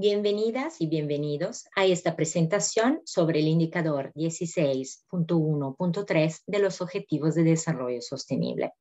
Bienvenidas y bienvenidos a esta presentación sobre el indicador 16.1.3 de los Objetivos de Desarrollo Sostenible.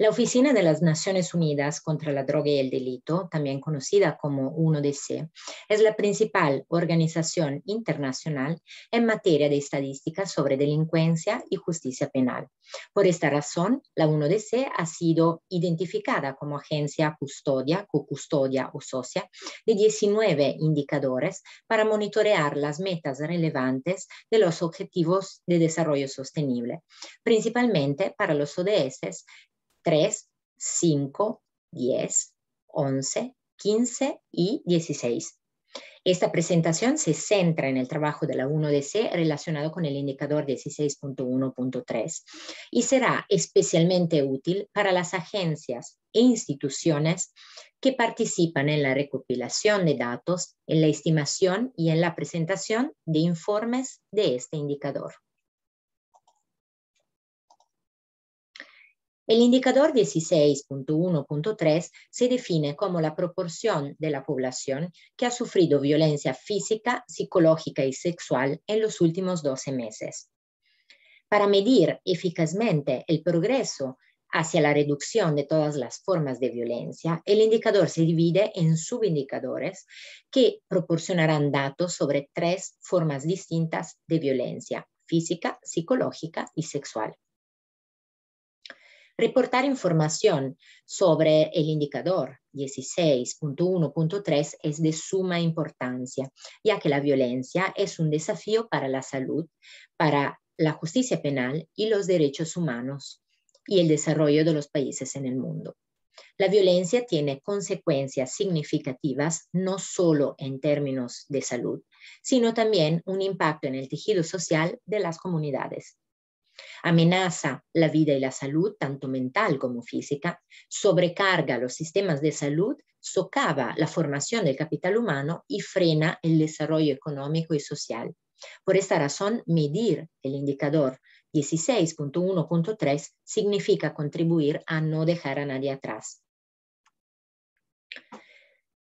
La Oficina de las Naciones Unidas contra la Droga y el Delito, también conocida como UNODC, es la principal organización internacional en materia de estadísticas sobre delincuencia y justicia penal. Por esta razón, la UNODC ha sido identificada como agencia custodia, co-custodia o socia de 19 indicadores para monitorear las metas relevantes de los objetivos de desarrollo sostenible, principalmente para los ODS 3, 5, 10, 11, 15 y 16. Esta presentación se centra en el trabajo de la 1DC relacionado con el indicador 16.1.3 y será especialmente útil para las agencias e instituciones que participan en la recopilación de datos, en la estimación y en la presentación de informes de este indicador. El indicador 16.1.3 se define como la proporción de la población que ha sufrido violencia física, psicológica y sexual en los últimos 12 meses. Para medir eficazmente el progreso hacia la reducción de todas las formas de violencia, el indicador se divide en subindicadores que proporcionarán datos sobre tres formas distintas de violencia, física, psicológica y sexual reportar información sobre el indicador 16.1.3 es de suma importancia, ya que la violencia es un desafío para la salud, para la justicia penal y los derechos humanos y el desarrollo de los países en el mundo. La violencia tiene consecuencias significativas no solo en términos de salud, sino también un impacto en el tejido social de las comunidades. Amenaza la vida y la salud, tanto mental como física, sobrecarga los sistemas de salud, socava la formación del capital humano y frena el desarrollo económico y social. Por esta razón, medir el indicador 16.1.3 significa contribuir a no dejar a nadie atrás.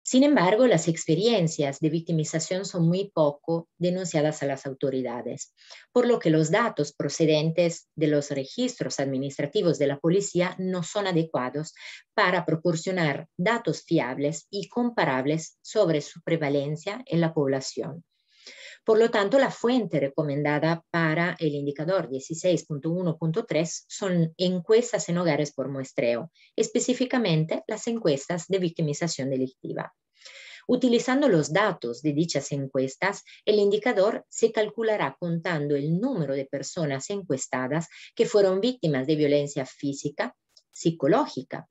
Sin embargo, las experiencias de victimización son muy poco denunciadas a las autoridades, por lo que los datos procedentes de los registros administrativos de la policía no son adecuados para proporcionar datos fiables y comparables sobre su prevalencia en la población. Por lo tanto, la fuente recomendada para el indicador 16.1.3 son encuestas en hogares por muestreo, específicamente las encuestas de victimización delictiva. Utilizando los datos de dichas encuestas, el indicador se calculará contando el número de personas encuestadas que fueron víctimas de violencia física, psicológica,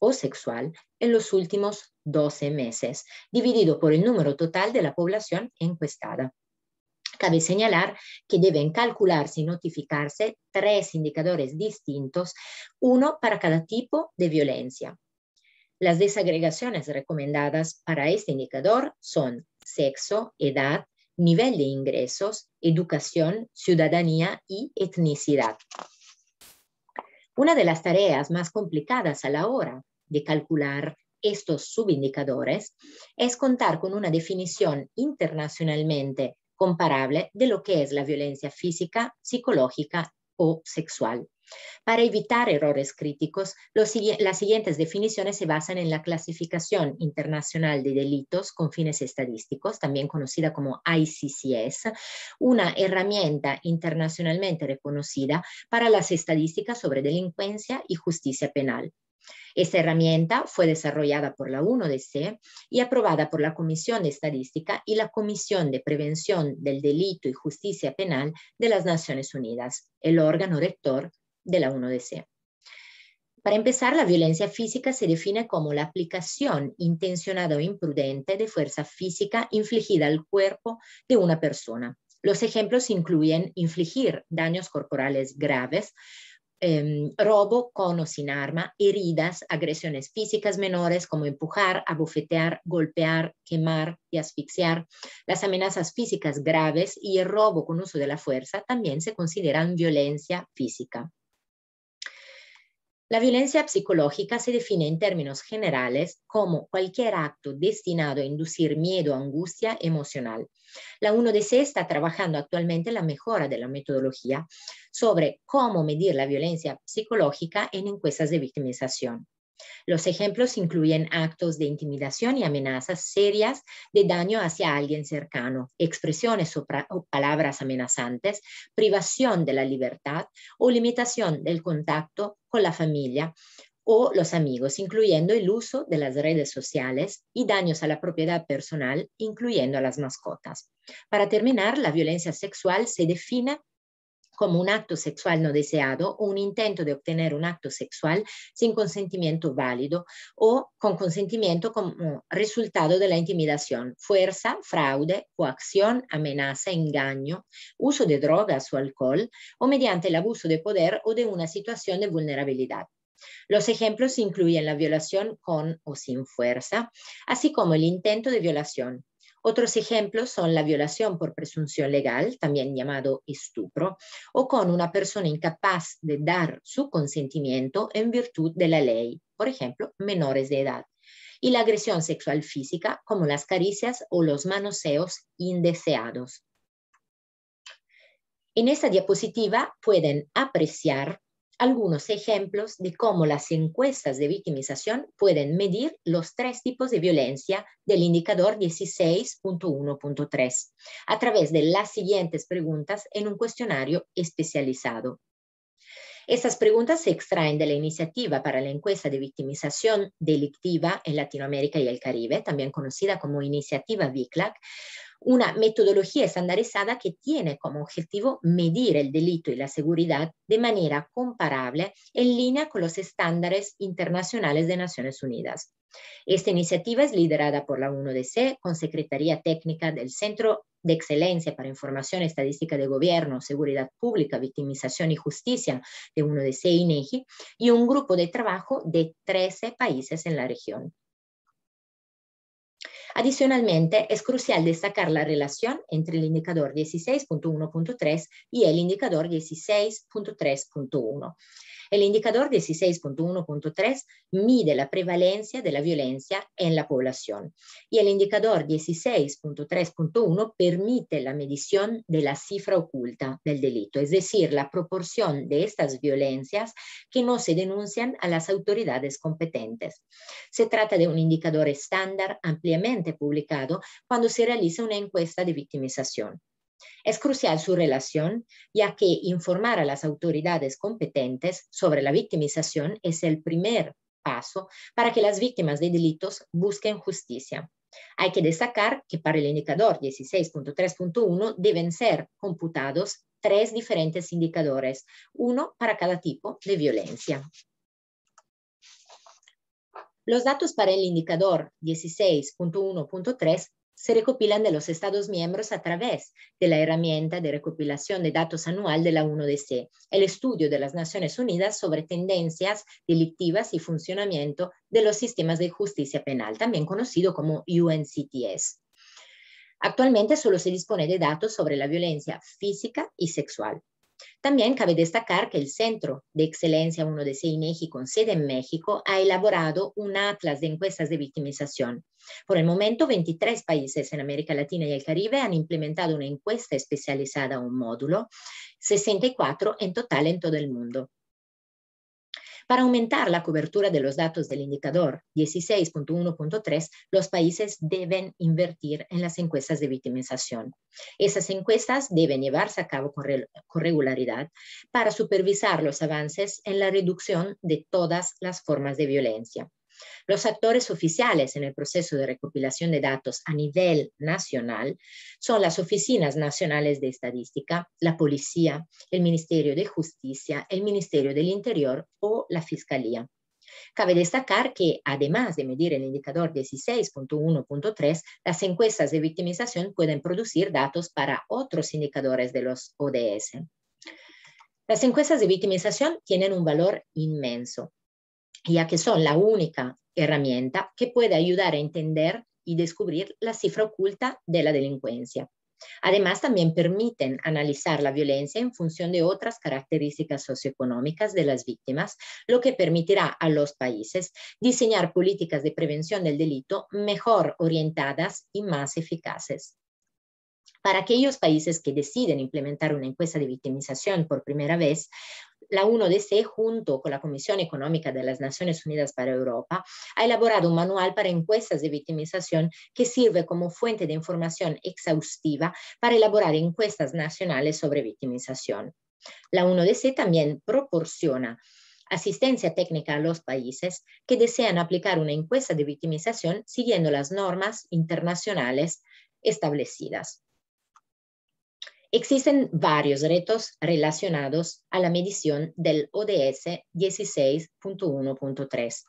o sexual en los últimos 12 meses, dividido por el número total de la población encuestada. Cabe señalar que deben calcularse y notificarse tres indicadores distintos, uno para cada tipo de violencia. Las desagregaciones recomendadas para este indicador son sexo, edad, nivel de ingresos, educación, ciudadanía y etnicidad. Una de las tareas más complicadas a la hora de calcular estos subindicadores es contar con una definición internacionalmente comparable de lo que es la violencia física, psicológica o sexual. Para evitar errores críticos, las siguientes definiciones se basan en la clasificación internacional de delitos con fines estadísticos, también conocida como ICCS, una herramienta internacionalmente reconocida para las estadísticas sobre delincuencia y justicia penal. Esta herramienta fue desarrollada por la UNODC y aprobada por la Comisión de Estadística y la Comisión de Prevención del Delito y Justicia Penal de las Naciones Unidas, el órgano rector de la 1 Para empezar, la violencia física se define como la aplicación intencionada o imprudente de fuerza física infligida al cuerpo de una persona. Los ejemplos incluyen infligir daños corporales graves, em, robo con o sin arma, heridas, agresiones físicas menores como empujar, abofetear, golpear, quemar y asfixiar. Las amenazas físicas graves y el robo con uso de la fuerza también se consideran violencia física. La violencia psicológica se define en términos generales como cualquier acto destinado a inducir miedo o angustia emocional. La 1DC está trabajando actualmente en la mejora de la metodología sobre cómo medir la violencia psicológica en encuestas de victimización. Los ejemplos incluyen actos de intimidación y amenazas serias de daño hacia alguien cercano, expresiones o, palabras amenazantes, privación de la libertad o limitación del contacto con la familia, o los amigos, incluyendo el uso de las redes sociales y daños a la propiedad personal, incluyendo a las mascotas. Para terminar, la violencia sexual se define como un acto sexual no deseado o un intento de obtener un acto sexual sin consentimiento válido o con consentimiento como resultado de la intimidación, fuerza, fraude, coacción, amenaza, engaño, uso de drogas o alcohol o mediante el abuso de poder o de una situación de vulnerabilidad. Los ejemplos incluyen la violación con o sin fuerza, así como el intento de violación, otros ejemplos son la violación por presunción legal, también llamado estupro, o con una persona incapaz de dar su consentimiento en virtud de la ley, por ejemplo, menores de edad. Y la agresión sexual física, como las caricias o los manoseos indeseados. En esta diapositiva pueden apreciar algunos ejemplos de cómo las encuestas de victimización pueden medir los tres tipos de violencia del indicador 16.1.3 a través de las siguientes preguntas en un cuestionario especializado. Estas preguntas se extraen de la iniciativa para la encuesta de victimización delictiva en Latinoamérica y el Caribe, también conocida como iniciativa VICLAC, una metodología estandarizada que tiene como objetivo medir el delito y la seguridad de manera comparable en línea con los estándares internacionales de Naciones Unidas. Esta iniciativa es liderada por la UNODC con Secretaría Técnica del Centro de Excelencia para Información Estadística de Gobierno, Seguridad Pública, Victimización y Justicia de unodc INEGI e y un grupo de trabajo de 13 países en la región. Adicionalmente, es crucial destacar la relación entre el indicador 16.1.3 y el indicador 16.3.1. El indicador 16.1.3 mide la prevalencia de la violencia en la población y el indicador 16.3.1 permite la medición de la cifra oculta del delito, es decir, la proporción de estas violencias que no se denuncian a las autoridades competentes. Se trata de un indicador estándar ampliamente publicado cuando se realiza una encuesta de victimización. Es crucial su relación, ya que informar a las autoridades competentes sobre la victimización es el primer paso para que las víctimas de delitos busquen justicia. Hay que destacar que para el indicador 16.3.1 deben ser computados tres diferentes indicadores, uno para cada tipo de violencia. Los datos para el indicador 16.1.3 se recopilan de los Estados miembros a través de la herramienta de recopilación de datos anual de la UNODC, el estudio de las Naciones Unidas sobre tendencias delictivas y funcionamiento de los sistemas de justicia penal, también conocido como UNCTS. Actualmente solo se dispone de datos sobre la violencia física y sexual. También cabe destacar que el Centro de Excelencia 1 de CIMEGI e con sede en México ha elaborado un atlas de encuestas de victimización. Por el momento, 23 países en América Latina y el Caribe han implementado una encuesta especializada, un módulo, 64 en total en todo el mundo. Para aumentar la cobertura de los datos del indicador 16.1.3, los países deben invertir en las encuestas de victimización. Esas encuestas deben llevarse a cabo con regularidad para supervisar los avances en la reducción de todas las formas de violencia. Los actores oficiales en el proceso de recopilación de datos a nivel nacional son las Oficinas Nacionales de Estadística, la Policía, el Ministerio de Justicia, el Ministerio del Interior o la Fiscalía. Cabe destacar que, además de medir el indicador 16.1.3, las encuestas de victimización pueden producir datos para otros indicadores de los ODS. Las encuestas de victimización tienen un valor inmenso ya que son la única herramienta que puede ayudar a entender y descubrir la cifra oculta de la delincuencia. Además, también permiten analizar la violencia en función de otras características socioeconómicas de las víctimas, lo que permitirá a los países diseñar políticas de prevención del delito mejor orientadas y más eficaces. Para aquellos países que deciden implementar una encuesta de victimización por primera vez, la UNODC, junto con la Comisión Económica de las Naciones Unidas para Europa, ha elaborado un manual para encuestas de victimización que sirve como fuente de información exhaustiva para elaborar encuestas nacionales sobre victimización. La UNODC también proporciona asistencia técnica a los países que desean aplicar una encuesta de victimización siguiendo las normas internacionales establecidas. Existen varios retos relacionados a la medición del ODS 16.1.3.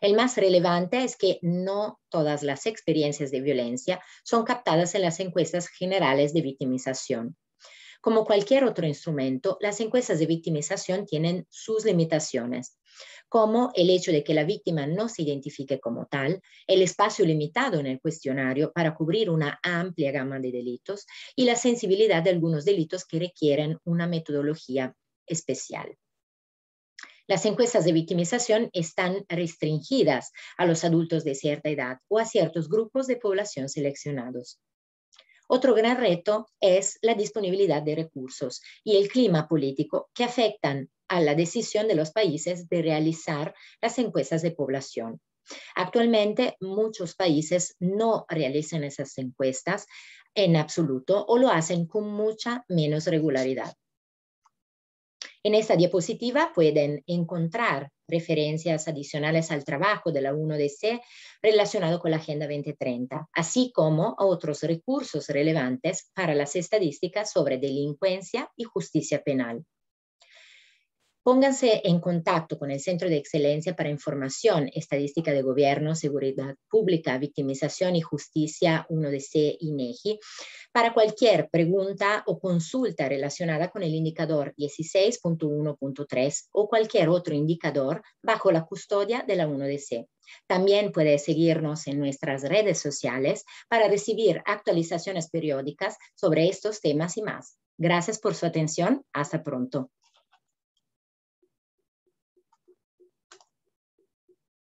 El más relevante es que no todas las experiencias de violencia son captadas en las encuestas generales de victimización. Como cualquier otro instrumento, las encuestas de victimización tienen sus limitaciones, como el hecho de que la víctima no se identifique como tal, el espacio limitado en el cuestionario para cubrir una amplia gama de delitos y la sensibilidad de algunos delitos que requieren una metodología especial. Las encuestas de victimización están restringidas a los adultos de cierta edad o a ciertos grupos de población seleccionados. Otro gran reto es la disponibilidad de recursos y el clima político que afectan a la decisión de los países de realizar las encuestas de población. Actualmente muchos países no realizan esas encuestas en absoluto o lo hacen con mucha menos regularidad. En esta diapositiva pueden encontrar referencias adicionales al trabajo de la 1 relacionado con la Agenda 2030, así como otros recursos relevantes para las estadísticas sobre delincuencia y justicia penal. Pónganse en contacto con el Centro de Excelencia para Información, Estadística de Gobierno, Seguridad Pública, Victimización y Justicia 1DC INEGI para cualquier pregunta o consulta relacionada con el indicador 16.1.3 o cualquier otro indicador bajo la custodia de la 1DC. También puede seguirnos en nuestras redes sociales para recibir actualizaciones periódicas sobre estos temas y más. Gracias por su atención. Hasta pronto.